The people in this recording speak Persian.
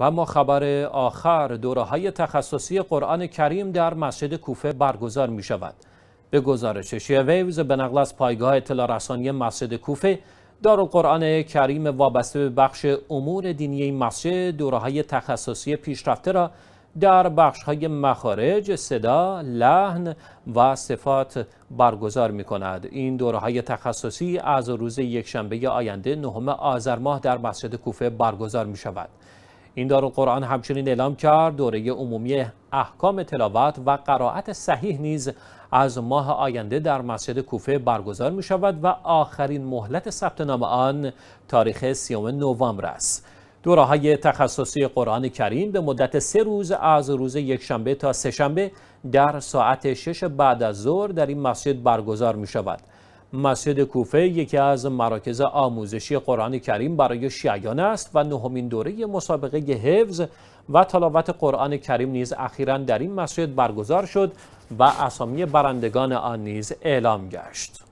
و اما خبر آخر دوره های تخصصی قرآن کریم در مسجد کوفه برگزار می شود. به گزارش شیعه ویوز به نقل از پایگاه اطلاع رسانی مسجد کوفه دار قرآن کریم وابسته به بخش امور دینی مسجد دوره های تخصصی پیشرفته را در بخش های مخارج، صدا، لحن و صفات برگزار می کند. این دوره های تخصصی از روز یکشنبه آینده نهم آذر ماه در مسجد کوفه برگزار می شود. این قرآن همچنین اعلام کرد دوره عمومی احکام تلاوت و قرائت صحیح نیز از ماه آینده در مسجد کوفه برگزار می شود و آخرین مهلت ثبت نام آن تاریخ سیوم نوامبر است. دوره های تخصصی قرآن کریم به مدت سه روز از روز یکشنبه تا سهشنبه در ساعت شش بعد از ظهر در این مسجد برگزار می شود. مسجد کوفه یکی از مراکز آموزشی قرآن کریم برای شیعیان است و نهمین دوره مسابقه حفظ و تلاوت قرآن کریم نیز اخیرا در این مسجد برگزار شد و اسامی برندگان آن نیز اعلام گشت.